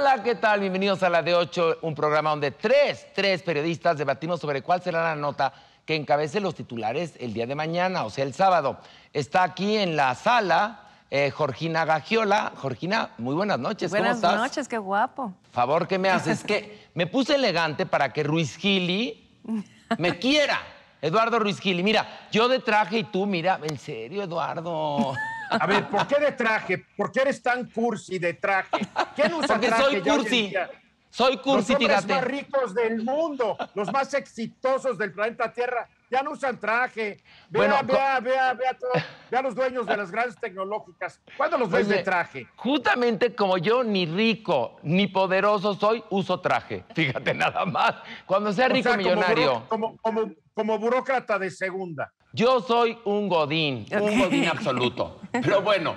Hola, ¿qué tal? Bienvenidos a la de 8, un programa donde tres, tres periodistas debatimos sobre cuál será la nota que encabece los titulares el día de mañana, o sea, el sábado. Está aquí en la sala eh, Jorgina Gagiola. Jorgina, muy buenas noches. Buenas ¿Cómo estás? noches, qué guapo. Favor que me haces, que me puse elegante para que Ruiz Gili me quiera. Eduardo Ruiz Gili, mira, yo de traje y tú, mira, en serio, Eduardo. A ver, ¿por qué de traje? ¿Por qué eres tan cursi de traje? ¿Quién usa Porque Soy cursi. Soy cursi, Los más ricos del mundo, los más exitosos del planeta Tierra, ya no usan traje. Vea, vea, vea, vea, todo, vea, los dueños de las grandes tecnológicas. ¿Cuándo los ves de traje? Justamente como yo, ni rico ni poderoso soy, uso traje. Fíjate nada más. Cuando sea rico millonario. como, como burócrata de segunda. Yo soy un godín, un godín absoluto. Pero bueno,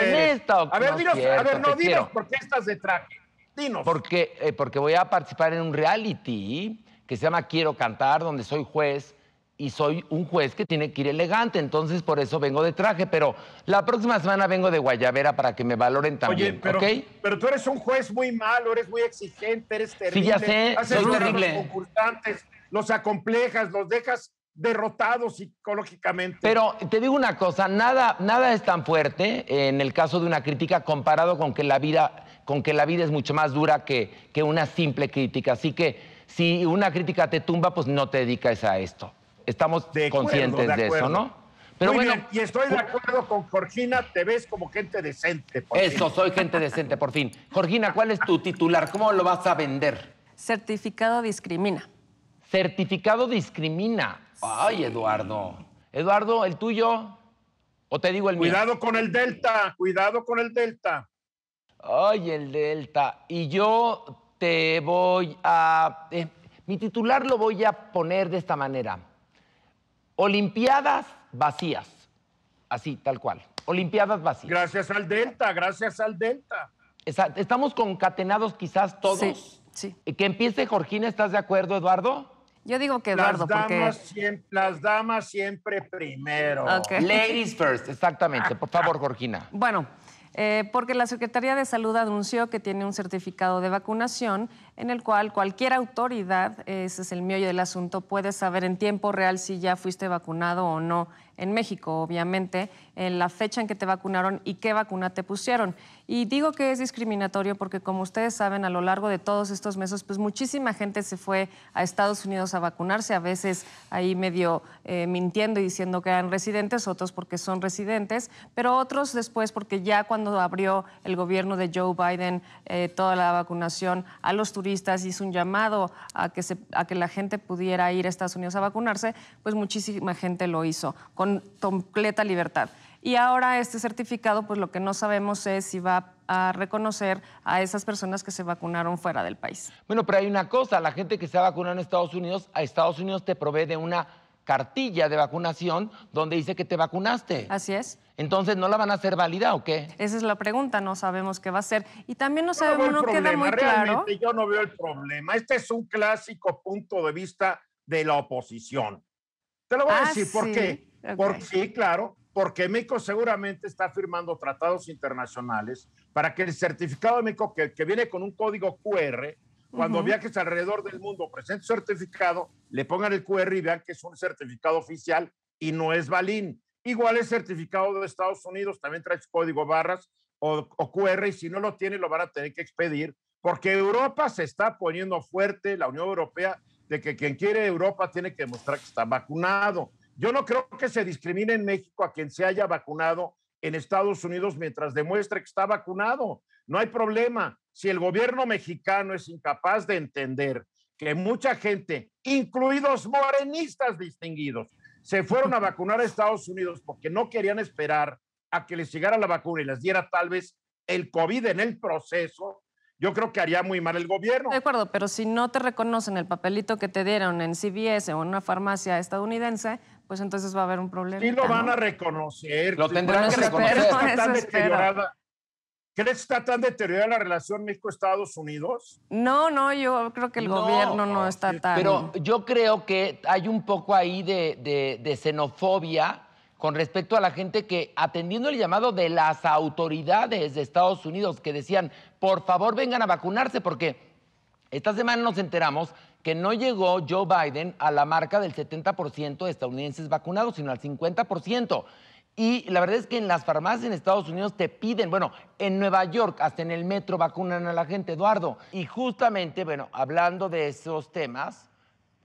en A ver, no dinos, a ver, no dinos por qué estás de traje. Dinos. Porque, eh, porque voy a participar en un reality que se llama Quiero Cantar, donde soy juez y soy un juez que tiene que ir elegante, entonces por eso vengo de traje, pero la próxima semana vengo de Guayavera para que me valoren también, Oye, pero, Pero tú eres un juez muy malo, eres muy exigente, eres terrible. Sí, ya sé, soy terrible. concursantes, los acomplejas, los dejas derrotados psicológicamente. Pero te digo una cosa, nada, nada es tan fuerte eh, en el caso de una crítica comparado con que la vida, con que la vida es mucho más dura que, que una simple crítica. Así que si una crítica te tumba, pues no te dedicas a esto. Estamos conscientes de, eso, ¿no? Pero Muy bien, y estoy de acuerdo con Jorgina, te ves como gente decente. Por eso, soy gente decente, por fin. Jorgina, ¿cuál es tu titular? ¿Cómo lo vas a vender? Certificado discrimina. Certificado discrimina. Ay, Eduardo. Eduardo, ¿el tuyo? ¿O te digo el cuidado mío? Cuidado con el Delta, cuidado con el Delta. Ay, el Delta. Y yo te voy a... Eh, mi titular lo voy a poner de esta manera. Olimpiadas vacías. Así, tal cual. Olimpiadas vacías. Gracias al Delta, gracias al Delta. Estamos concatenados quizás todos. Sí, sí. Que empiece Jorgina, ¿estás de acuerdo, Eduardo? Yo digo que Eduardo, las damas porque... Siempre, las damas siempre primero. Ladies first, exactamente. Por favor, Jorgina. Bueno, eh, porque la Secretaría de Salud anunció que tiene un certificado de vacunación en el cual cualquier autoridad, ese es el mío y del asunto, puede saber en tiempo real si ya fuiste vacunado o no en México, obviamente, en la fecha en que te vacunaron y qué vacuna te pusieron. Y digo que es discriminatorio porque, como ustedes saben, a lo largo de todos estos meses, pues muchísima gente se fue a Estados Unidos a vacunarse, a veces ahí medio eh, mintiendo y diciendo que eran residentes, otros porque son residentes, pero otros después porque ya cuando abrió el gobierno de Joe Biden eh, toda la vacunación a los turistas, hizo un llamado a que, se, a que la gente pudiera ir a Estados Unidos a vacunarse, pues muchísima gente lo hizo completa libertad. Y ahora este certificado, pues lo que no sabemos es si va a reconocer a esas personas que se vacunaron fuera del país. Bueno, pero hay una cosa, la gente que se ha vacunado en Estados Unidos, a Estados Unidos te provee de una cartilla de vacunación donde dice que te vacunaste. Así es. Entonces, ¿no la van a hacer válida o qué? Esa es la pregunta, no sabemos qué va a ser. Y también no sabemos, no, queda muy claro. yo no veo el problema. Este es un clásico punto de vista de la oposición. Te lo voy a ah, decir, ¿por qué? sí, claro, porque México seguramente está firmando tratados internacionales para que el certificado de México, que, viene con un código QR, cuando viajes alrededor del mundo, presente certificado, le pongan el QR y vean que es un certificado oficial y no es balín. Igual el certificado de Estados Unidos, también trae código barras o, o QR y si no lo tiene lo van a tener que expedir porque Europa se está poniendo fuerte, la Unión Europea, de que quien quiere Europa tiene que demostrar que está vacunado. Yo no creo que se discrimine en México a quien se haya vacunado en Estados Unidos mientras demuestre que está vacunado. No hay problema. Si el gobierno mexicano es incapaz de entender que mucha gente, incluidos morenistas distinguidos, se fueron a vacunar a Estados Unidos porque no querían esperar a que les llegara la vacuna y les diera tal vez el COVID en el proceso, yo creo que haría muy mal el gobierno. De acuerdo, pero si no te reconocen el papelito que te dieron en CVS o en una farmacia estadounidense, pues entonces va a haber un problema. ¿Y lo van a reconocer. Lo tendrán que reconocer. Está ¿Crees que está tan deteriorada la relación México-Estados Unidos? No, no, yo creo que el gobierno no está tan. Pero yo creo que hay un poco ahí de, xenofobia con respecto a la gente que, atendiendo el llamado de las autoridades de Estados Unidos, que decían, por favor vengan a vacunarse, porque esta semana nos enteramos que no llegó Joe Biden a la marca del 70% de estadounidenses vacunados, sino al 50%. Y la verdad es que en las farmacias en Estados Unidos te piden, bueno, en Nueva York, hasta en el metro vacunan a la gente, Eduardo. Y justamente, bueno, hablando de esos temas,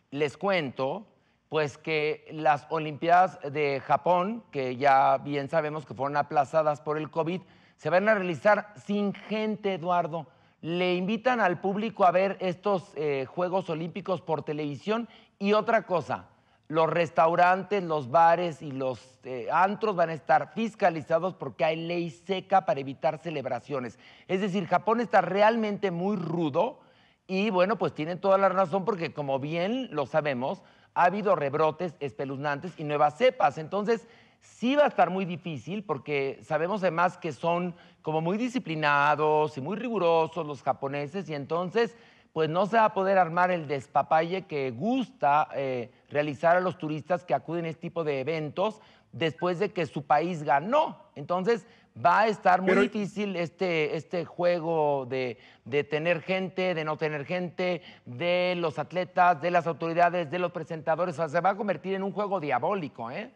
les cuento, pues que las Olimpiadas de Japón, que ya bien sabemos que fueron aplazadas por el COVID, se van a realizar sin gente, Eduardo le invitan al público a ver estos eh, Juegos Olímpicos por televisión y otra cosa, los restaurantes, los bares y los eh, antros van a estar fiscalizados porque hay ley seca para evitar celebraciones. Es decir, Japón está realmente muy rudo y bueno, pues tienen toda la razón porque como bien lo sabemos, ha habido rebrotes espeluznantes y nuevas cepas. Entonces, sí va a estar muy difícil porque sabemos además que son como muy disciplinados y muy rigurosos los japoneses y entonces pues no se va a poder armar el despapalle que gusta eh, realizar a los turistas que acuden a este tipo de eventos después de que su país ganó. Entonces va a estar muy difícil este, este juego de, de, tener gente, de no tener gente, de los atletas, de las autoridades, de los presentadores. O sea, se va a convertir en un juego diabólico, ¿eh?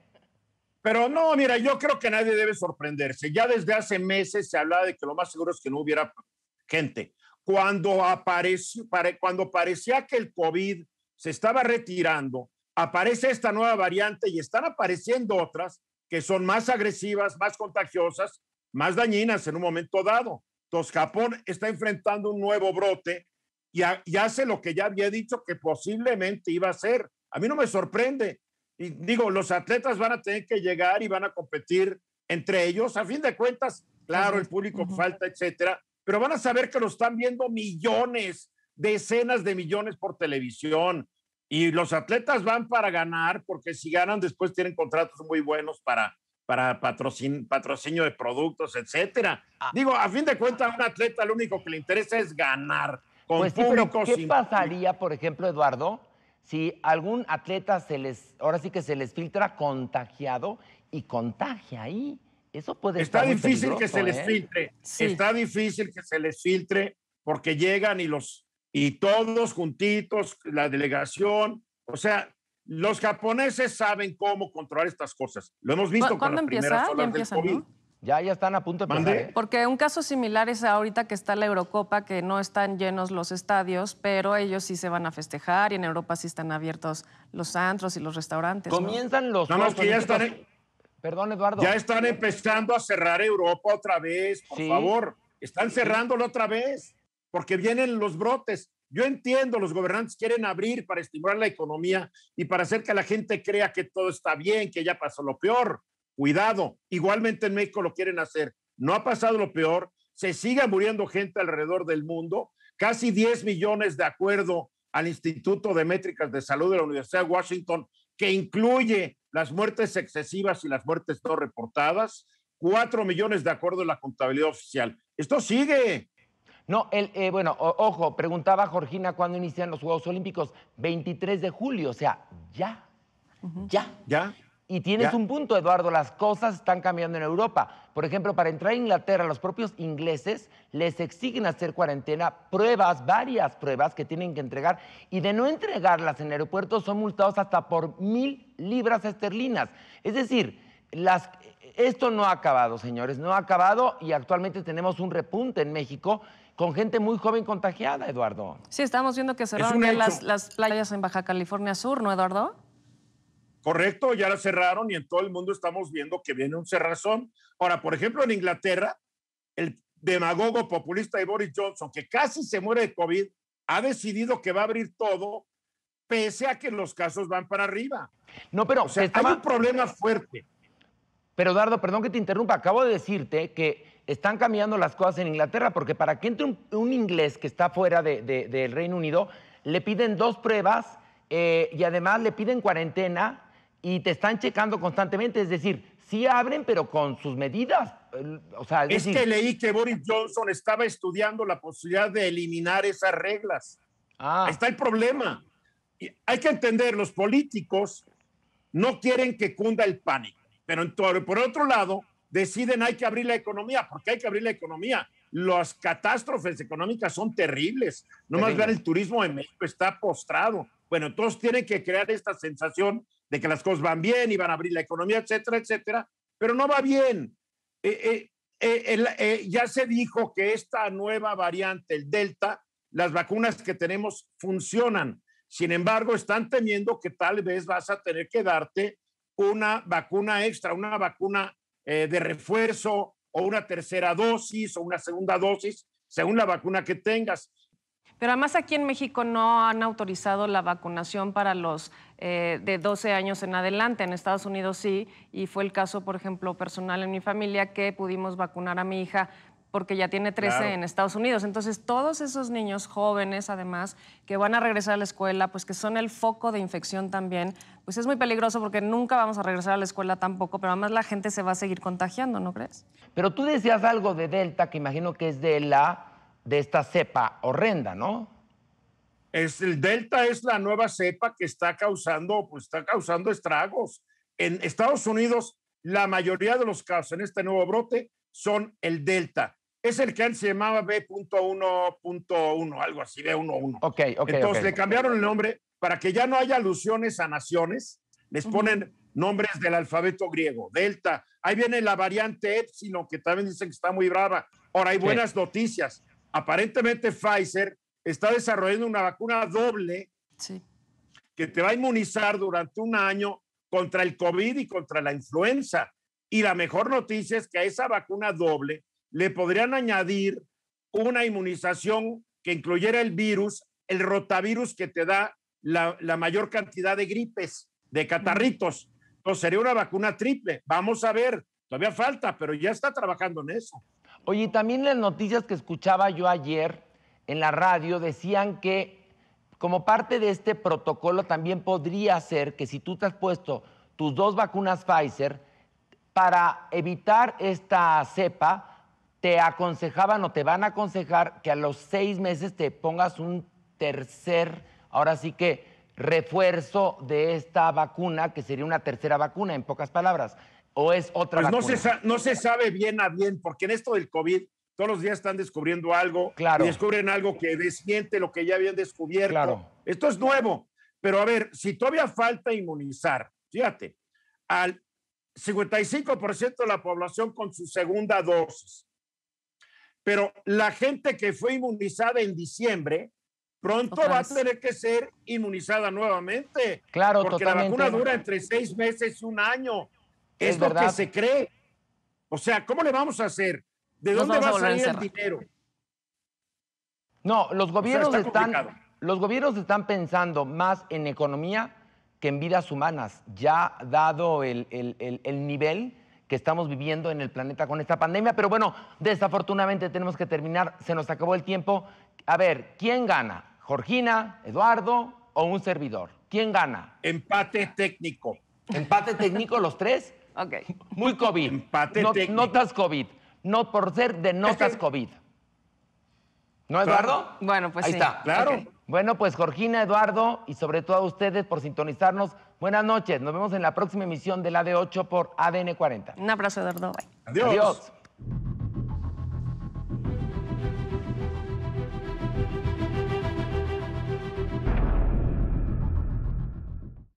Pero no, mira, yo creo que nadie debe sorprenderse. Ya desde hace meses se hablaba de que lo más seguro es que no hubiera gente. Cuando, apareció, cuando parecía que el COVID se estaba retirando, aparece esta nueva variante y están apareciendo otras que son más agresivas, más contagiosas, más dañinas en un momento dado. Entonces, Japón está enfrentando un nuevo brote y, hace lo que ya había dicho que posiblemente iba a ser. A mí no me sorprende y digo, los atletas van a tener que llegar y van a competir entre ellos. A fin de cuentas, claro, el público falta, etcétera, pero van a saber que lo están viendo millones, decenas de millones por televisión. Y los atletas van para ganar, porque si ganan después tienen contratos muy buenos para, para patrocinio de productos, etcétera. Ah. Digo, a fin de cuentas, a un atleta lo único que le interesa es ganar. Con pues, público, ¿Qué pasaría, por ejemplo, Eduardo, si algún atleta se les, ahora sí que se les filtra contagiado y contagia ahí. Eso puede Está estar difícil que se les ¿eh? filtre. Está difícil que se les filtre porque llegan y los y todos juntitos, la delegación, o sea, los japoneses saben cómo controlar estas cosas. Lo hemos visto con las primeras olas COVID. Ya, ya están a punto de ¿eh? Porque un caso similar es ahorita que está la Eurocopa, que no están llenos los estadios, pero ellos sí se van a festejar y en Europa sí están abiertos los antros y los restaurantes. Comienzan los. No, que ya están. Perdón, Eduardo. Ya están empezando a cerrar Europa otra vez, por favor. Están cerrándolo otra vez, porque vienen los brotes. Yo entiendo, los gobernantes quieren abrir para estimular la economía y para hacer que la gente crea que todo está bien, que ya pasó lo peor Cuidado, igualmente en México lo quieren hacer. No ha pasado lo peor, se sigue muriendo gente alrededor del mundo, casi 10 millones de acuerdo al Instituto de Métricas de Salud de la Universidad de Washington, que incluye las muertes excesivas y las muertes no reportadas, 4 millones de acuerdo a la contabilidad oficial. Esto sigue. No, el, eh, bueno, ojo, preguntaba Jorgina cuando inician los Juegos Olímpicos, 23 de julio, o sea, ya, ya. Ya. Y tienes un punto, Eduardo, las cosas están cambiando en Europa. Por ejemplo, para entrar a Inglaterra, los propios ingleses les exigen hacer cuarentena, pruebas, varias pruebas que tienen que entregar, y de no entregarlas en aeropuertos son multados hasta por mil libras esterlinas. Es decir, esto no ha acabado, señores, no ha acabado y actualmente tenemos un repunte en México con gente muy joven contagiada, Eduardo. Sí, estamos viendo que se las, las playas en Baja California Sur, ¿no, Eduardo? Correcto, ya la cerraron y en todo el mundo estamos viendo que viene un cerrazón. Ahora, por ejemplo, en Inglaterra, el demagogo populista de Boris Johnson, que casi se muere de COVID, ha decidido que va a abrir todo, pese a que los casos van para arriba. No, pero o hay un problema fuerte. Pero, Dardo, perdón que te interrumpa, acabo de decirte que están cambiando las cosas en Inglaterra, porque para que entre un, inglés que está fuera del Reino Unido, le piden dos pruebas eh, y además le piden cuarentena y te están checando constantemente, es decir, sí abren, pero con sus medidas. Eh, o sea, es, que leí que Boris Johnson estaba estudiando la posibilidad de eliminar esas reglas. Ah. está el problema. hay que entender, los políticos no quieren que cunda el pánico, pero por otro lado, deciden hay que abrir la economía, porque hay que abrir la economía. Las catástrofes económicas son terribles. No más ver el turismo en México está postrado. Bueno, todos tienen que crear esta sensación de que las cosas van bien y van a abrir la economía, etcétera, etcétera, pero no va bien. Eh, eh, eh, ya se dijo que esta nueva variante, el Delta, las vacunas que tenemos funcionan. Sin embargo, están temiendo que tal vez vas a tener que darte una vacuna extra, una vacuna de refuerzo o una tercera dosis o una segunda dosis, según la vacuna que tengas. Pero además aquí en México no han autorizado la vacunación para los eh, de 12 años en adelante. En Estados Unidos sí, y fue el caso, por ejemplo, personal en mi familia que pudimos vacunar a mi hija porque ya tiene 13 en Estados Unidos. Entonces, todos esos niños jóvenes, además, que van a regresar a la escuela, pues que son el foco de infección también, pues es muy peligroso porque nunca vamos a regresar a la escuela tampoco, pero además la gente se va a seguir contagiando, ¿no crees? Pero tú decías algo de Delta, que imagino que es de la de esta cepa horrenda, ¿no? Es, el Delta es la nueva cepa que está causando, pues está causando estragos. En Estados Unidos, la mayoría de los casos en este nuevo brote son el Delta. Es el que antes se llamaba B.1.1, algo así, b Ok, ok. Entonces le cambiaron el nombre para que ya no haya alusiones a naciones. Les ponen nombres del alfabeto griego, Delta. Ahí viene la variante Epsilon, que también dicen que está muy brava. Ahora hay buenas noticias aparentemente Pfizer está desarrollando una vacuna doble que te va a inmunizar durante un año contra el COVID y contra la influenza. Y la mejor noticia es que a esa vacuna doble le podrían añadir una inmunización que incluyera el virus, el rotavirus que te da la, la mayor cantidad de gripes, de catarritos. Entonces sería una vacuna triple. Vamos a ver, todavía falta, pero ya está trabajando en eso. Oye, también las noticias que escuchaba yo ayer en la radio decían que como parte de este protocolo también podría ser que si tú te has puesto tus dos vacunas Pfizer, para evitar esta cepa, te aconsejaban o te van a aconsejar que a los seis meses te pongas un tercer, ahora sí que refuerzo de esta vacuna, que sería una tercera vacuna, en pocas palabras o es otra pues No se, no se sabe bien a bien, porque en esto del COVID todos los días están descubriendo algo descubren algo que desmiente lo que ya habían descubierto. Esto es nuevo, pero a ver, si todavía falta inmunizar, fíjate, al 55% de la población con su segunda dosis, pero la gente que fue inmunizada en diciembre, pronto va a tener que ser inmunizada nuevamente. Claro, porque la vacuna dura entre seis meses y un año. Es, lo que se cree. O sea, ¿cómo le vamos a hacer? ¿De dónde va a salir el dinero? No, los gobiernos están los gobiernos están pensando más en economía que en vidas humanas, ya dado el, el, nivel que estamos viviendo en el planeta con esta pandemia. Pero bueno, desafortunadamente tenemos que terminar, se nos acabó el tiempo. A ver, ¿quién gana? ¿Jorgina, Eduardo o un servidor? ¿Quién gana? Empate técnico. ¿Empate técnico los tres? Ok. Muy COVID. Notas COVID. No por ser de notas este- COVID. ¿No, Eduardo? Bueno, pues Ahí está. Claro. Bueno, pues Jorgina, Eduardo y sobre todo a ustedes por sintonizarnos. Buenas noches. Nos vemos en la próxima emisión del ad 8 por ADN 40. Un abrazo, Eduardo. Adiós. Adiós.